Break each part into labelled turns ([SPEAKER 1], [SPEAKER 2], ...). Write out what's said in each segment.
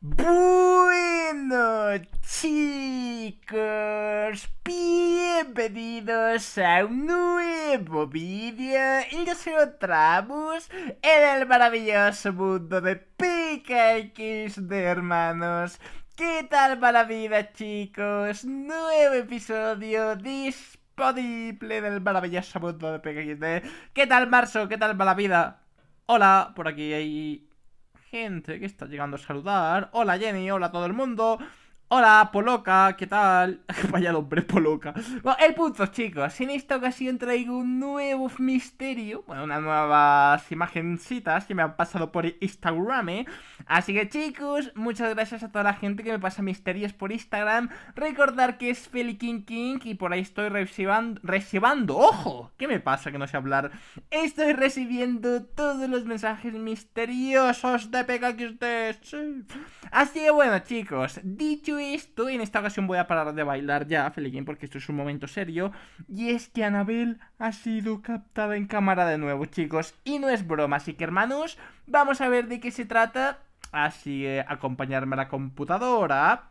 [SPEAKER 1] Bueno chicos, bienvenidos a un nuevo vídeo y soy encontramos en el maravilloso mundo de PKX de hermanos. ¿Qué tal para la vida chicos? Nuevo episodio disponible del maravilloso mundo de PKX. ¿Qué tal Marzo? ¿Qué tal para la vida? Hola, por aquí hay gente que está llegando a saludar. Hola Jenny, hola todo el mundo. Hola, Poloca, ¿qué tal? Vaya hombre, Poloca. Bueno, el punto, chicos, en esta ocasión traigo un nuevo misterio, bueno, unas nuevas imagencitas que me han pasado por Instagram, ¿eh? Así que, chicos, muchas gracias a toda la gente que me pasa misterios por Instagram. Recordar que es Feli King King y por ahí estoy recibando... ¡Recibando! ¡Ojo! ¿Qué me pasa que no sé hablar? Estoy recibiendo todos los mensajes misteriosos de que ustedes... Así que, bueno, chicos, dicho y en esta ocasión voy a parar de bailar ya, Feliquín, porque esto es un momento serio. Y es que Anabel ha sido captada en cámara de nuevo, chicos. Y no es broma, así que hermanos, vamos a ver de qué se trata. Así que eh, acompañarme a la computadora.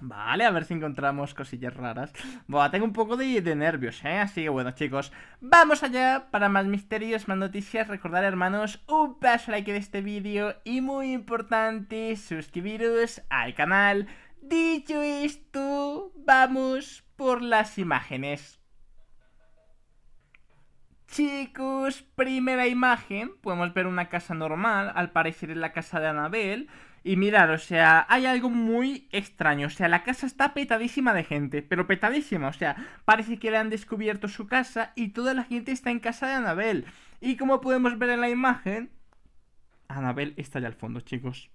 [SPEAKER 1] Vale, a ver si encontramos cosillas raras. Bueno, tengo un poco de, nervios, ¿eh? Así que bueno, chicos, vamos allá para más misterios, más noticias. recordar hermanos, un paso like de este vídeo y muy importante, suscribiros al canal. Dicho esto, vamos por las imágenes. Chicos, primera imagen, podemos ver una casa normal, al parecer es la casa de Anabel. Y mirad, o sea, hay algo muy extraño, o sea, la casa está petadísima de gente, pero petadísima, o sea, parece que le han descubierto su casa y toda la gente está en casa de Anabel. Y como podemos ver en la imagen, Anabel está allá al fondo, chicos.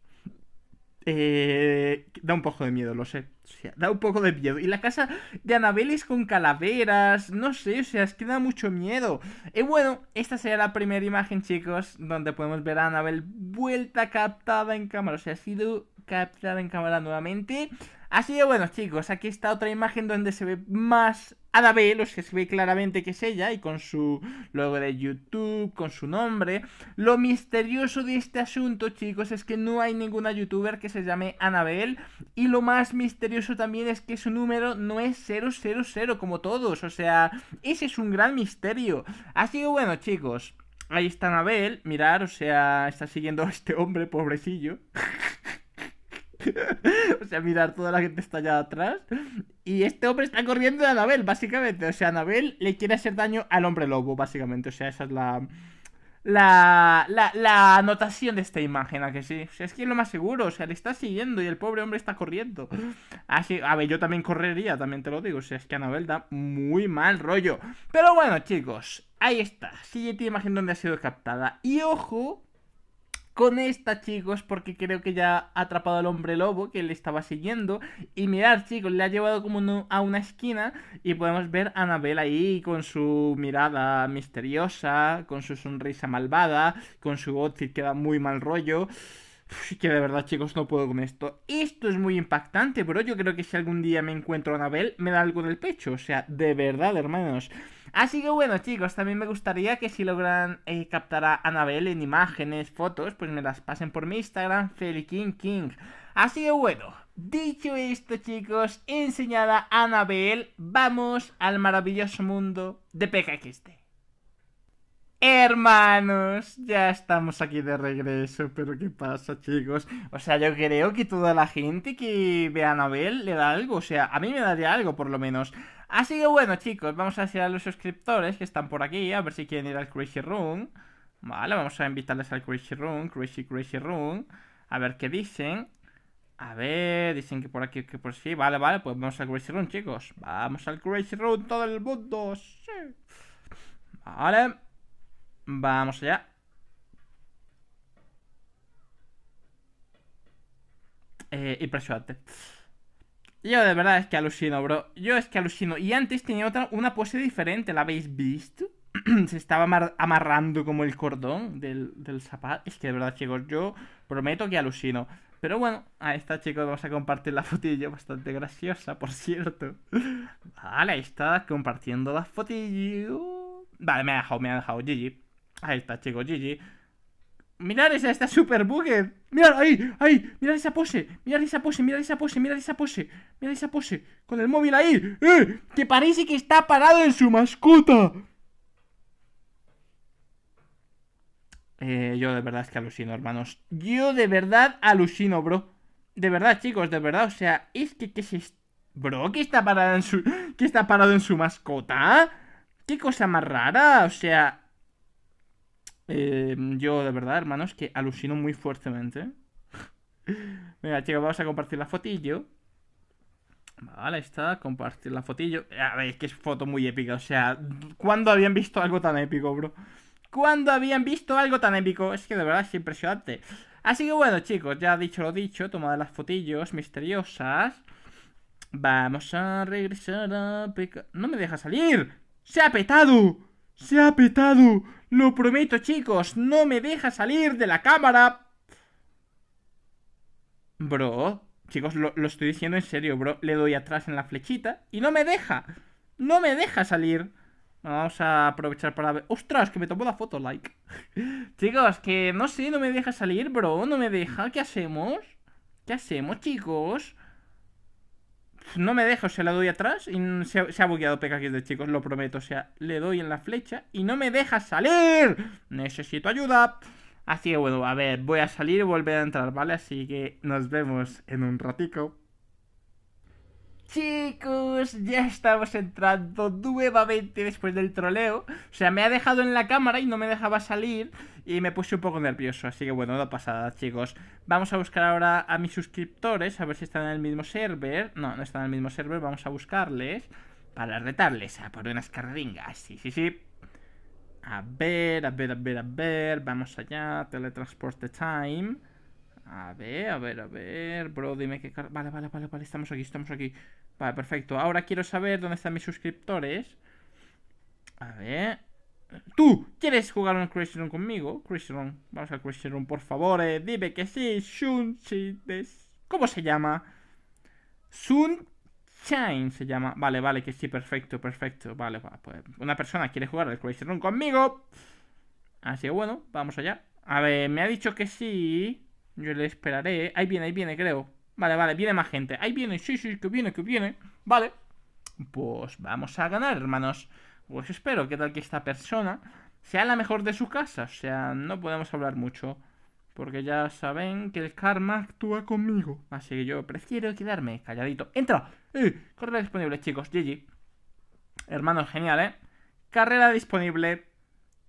[SPEAKER 1] Eh, da un poco de miedo, lo sé. O sea, da un poco de miedo. Y la casa de Anabel es con calaveras. No sé, o sea, es que da mucho miedo. Y bueno, esta sería la primera imagen, chicos, donde podemos ver a Anabel vuelta captada en cámara. O sea, ha sido captada en cámara nuevamente. Así que bueno, chicos, aquí está otra imagen donde se ve más sea, se ve claramente que es ella, y con su logo de YouTube, con su nombre. Lo misterioso de este asunto, chicos, es que no hay ninguna youtuber que se llame Anabel. Y lo más misterioso también es que su número no es 000 como todos. O sea, ese es un gran misterio. Así que bueno, chicos, ahí está Anabel. Mirar, o sea, está siguiendo a este hombre pobrecillo. o sea, mirar, toda la gente está allá atrás. Y este hombre está corriendo de Anabel, básicamente. O sea, Anabel le quiere hacer daño al hombre lobo, básicamente. O sea, esa es la. La, la, anotación de esta imagen, a que sí. O sea, es que es lo más seguro. O sea, le está siguiendo y el pobre hombre está corriendo. Así, a ver, yo también correría, también te lo digo. O sea, es que Anabel da muy mal rollo. Pero bueno, chicos, ahí está. Siguiente imagen donde ha sido captada. Y ojo, con esta, chicos, porque creo que ya ha atrapado al hombre lobo que le estaba siguiendo. Y mirad, chicos, le ha llevado como a una esquina y podemos ver a Anabel ahí con su mirada misteriosa, con su sonrisa malvada, con su outfit que da muy mal rollo. que de verdad, chicos, no puedo con esto. Esto es muy impactante, pero yo creo que si algún día me encuentro a Anabel, me da algo en el pecho. O sea, de verdad, hermanos. Así que bueno, chicos, también me gustaría que si logran eh, captar a Anabel en imágenes, fotos, pues me las pasen por mi Instagram, FelikinKing. King. Así que bueno, dicho esto, chicos, enseñada Anabel, vamos al maravilloso mundo de PKXD. Hermanos, ya estamos aquí de regreso, pero ¿qué pasa, chicos? O sea, yo creo que toda la gente que ve a Anabel le da algo, o sea, a mí me daría algo por lo menos. Así que bueno, chicos, vamos a decir a los suscriptores que están por aquí, a ver si quieren ir al Crazy Room. Vale, vamos a invitarles al Crazy Room, Crazy Crazy Room. A ver qué dicen. A ver, dicen que por aquí, que por sí. Vale, vale, pues vamos al Crazy Room, chicos. Vamos al Crazy Room, todo el mundo. Vale. Vamos allá. Eh, impresionante. Yo de verdad es que alucino, bro. Yo es que alucino. Y antes tenía otra, una pose diferente, ¿la habéis visto? Se estaba amarrando como el cordón del, zapato. Es que de verdad, chicos, yo prometo que alucino. Pero bueno, ahí está, chicos vamos a compartir la fotillo, bastante graciosa, por cierto. Vale, ahí está, compartiendo la fotillo. Vale, me ha dejado, me ha dejado, GG. Ahí está, chicos, GG. Mirad esa, super bugger Mirad, ahí, ahí, mirad esa pose, mirad esa pose, mirad esa pose, mirad esa pose, mirad esa pose, con el móvil ahí, ¡Eh! que parece que está parado en su mascota. Eh, yo de verdad es que alucino, hermanos. Yo de verdad alucino, bro. De verdad, chicos, de verdad, o sea, es que, ¿qué es Bro, que está parado en su, Que está parado en su mascota? ¿Qué cosa más rara? O sea, eh, yo, de verdad, hermanos, que alucino muy fuertemente. Venga, chicos, vamos a compartir la fotillo. Vale, está, compartir la fotillo. A ver, es que es foto muy épica. O sea, ¿cuándo habían visto algo tan épico, bro? ¿Cuándo habían visto algo tan épico? Es que de verdad es impresionante. Así que bueno, chicos, ya dicho lo dicho, tomad las fotillos misteriosas. Vamos a regresar a ¡No me deja salir! ¡Se ha petado! ¡Se ha petado! Lo prometo, chicos, no me deja salir de la cámara. Bro, chicos, lo, estoy diciendo en serio, bro. Le doy atrás en la flechita y no me deja. No me deja salir. Vamos a aprovechar para ver... ¡Ostras, que me tomó la foto, like! chicos, que no sé, no me deja salir, bro. No me deja. ¿Qué hacemos? ¿Qué hacemos, chicos? no me dejo, se la doy atrás y se, ha bugueado de chicos, lo prometo. O sea, le doy en la flecha y no me deja salir. Necesito ayuda. Así que bueno, a ver, voy a salir y volver a entrar, ¿vale? Así que nos vemos en un ratico. Chicos, ya estamos entrando nuevamente después del troleo. O sea, me ha dejado en la cámara y no me dejaba salir y me puse un poco nervioso. Así que bueno, no pasada, chicos. Vamos a buscar ahora a mis suscriptores, a ver si están en el mismo server. No, no están en el mismo server, vamos a buscarles para retarles a por unas carringas. Sí, sí, sí. A ver, a ver, a ver, a ver. Vamos allá, teletransporte time. A ver, a ver, a ver, bro, dime qué Vale, vale, vale, vale, estamos aquí, estamos aquí. Vale, perfecto. Ahora quiero saber dónde están mis suscriptores. A ver... ¿Tú quieres jugar un Crazy conmigo? Crazy vamos al Crazy por favor, eh. dime que sí. Shun ¿Cómo se llama? Sun Chain se llama. Vale, vale, que sí, perfecto, perfecto. Vale, vale... Pues, una persona quiere jugar el Crazy conmigo. Así que bueno, vamos allá. A ver, me ha dicho que sí. Yo le esperaré. ¿eh? Ahí viene, ahí viene, creo. Vale, vale, viene más gente. Ahí viene, sí, sí, que viene, que viene. Vale. Pues vamos a ganar, hermanos. Pues espero que tal que esta persona sea la mejor de su casa. O sea, no podemos hablar mucho. Porque ya saben que el karma actúa conmigo. Así que yo prefiero quedarme calladito. ¡Entra! ¡Eh! Carrera disponible, chicos. GG. Hermanos, genial, ¿eh? Carrera disponible.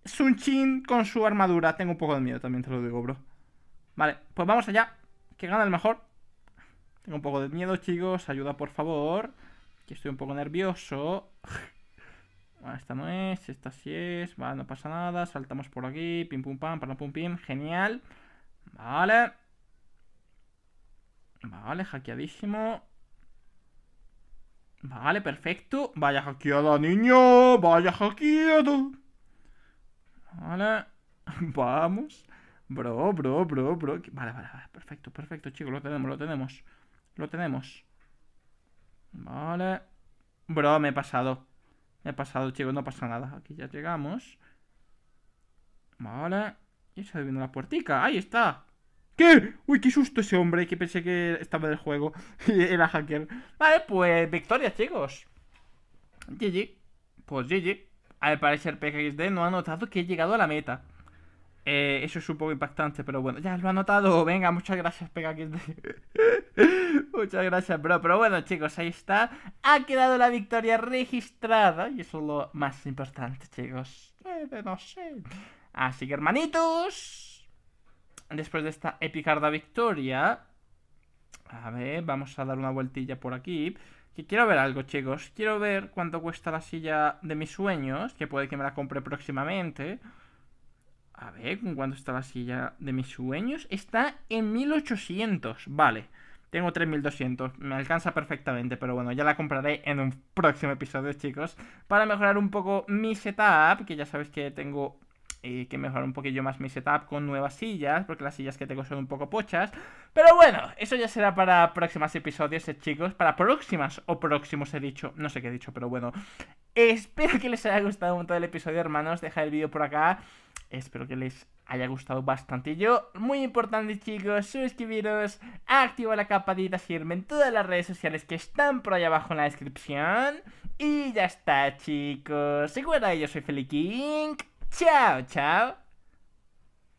[SPEAKER 1] Sunchin con su armadura. Tengo un poco de miedo, también te lo digo, bro. Vale, pues vamos allá. Que gana el mejor. Tengo un poco de miedo, chicos. Ayuda, por favor. Que estoy un poco nervioso. esta no es, esta sí es. Vale, no pasa nada. Saltamos por aquí. Pim, pum, pam, pam, pum, pim. Genial. Vale. Vale, hackeadísimo. Vale, perfecto. Vaya hackeada, niño. Vaya hackeado. Vale. Vamos. Bro, bro, bro, bro. Vale, vale, vale. Perfecto, perfecto, chicos. Lo tenemos, lo tenemos. Lo tenemos. Vale. Bro, me he pasado. Me he pasado, chicos. No pasa nada. Aquí ya llegamos. Vale. Y se ha viendo la puertica. ¡Ahí está! ¿Qué? Uy, qué susto ese hombre que pensé que estaba del juego. Era hacker. Vale, pues victoria, chicos. GG. Pues GG. Al parecer PXD no ha notado que he llegado a la meta. Eh, eso es un poco impactante, pero bueno, ya lo ha notado. Venga, muchas gracias, pega muchas gracias, bro. Pero bueno, chicos, ahí está. Ha quedado la victoria registrada. Y eso es lo más importante, chicos. Eh, no sé. Así que, hermanitos. Después de esta epicarda victoria. A ver, vamos a dar una vueltilla por aquí. Que quiero ver algo, chicos. Quiero ver cuánto cuesta la silla de mis sueños. Que puede que me la compre próximamente. A ver, ¿con cuánto está la silla de mis sueños? Está en 1800, vale. Tengo 3200, me alcanza perfectamente, pero bueno, ya la compraré en un próximo episodio, chicos. Para mejorar un poco mi setup, que ya sabéis que tengo eh, que mejorar un poquillo más mi setup con nuevas sillas, porque las sillas que tengo son un poco pochas. Pero bueno, eso ya será para próximos episodios, eh, chicos. Para próximas o próximos he dicho, no sé qué he dicho, pero bueno. Espero que les haya gustado un montón el episodio, hermanos. deja el vídeo por acá espero que les haya gustado bastante. Yo, muy importante chicos, suscribiros, activar la campanita, seguirme en todas las redes sociales que están por ahí abajo en la descripción. Y ya está chicos, recuerda, yo soy Feli King. Chao, chao.